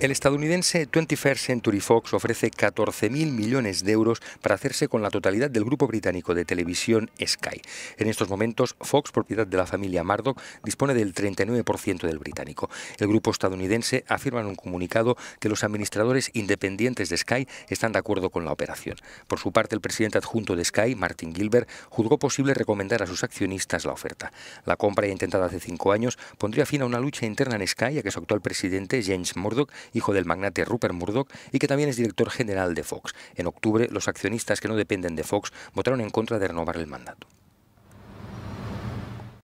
El estadounidense 21st Century Fox ofrece 14.000 millones de euros para hacerse con la totalidad del grupo británico de televisión Sky. En estos momentos, Fox, propiedad de la familia Murdoch, dispone del 39% del británico. El grupo estadounidense afirma en un comunicado que los administradores independientes de Sky están de acuerdo con la operación. Por su parte, el presidente adjunto de Sky, Martin Gilbert, juzgó posible recomendar a sus accionistas la oferta. La compra, intentada hace cinco años, pondría fin a una lucha interna en Sky, a que su actual presidente, James Murdoch, hijo del magnate Rupert Murdoch y que también es director general de Fox. En octubre, los accionistas que no dependen de Fox votaron en contra de renovar el mandato.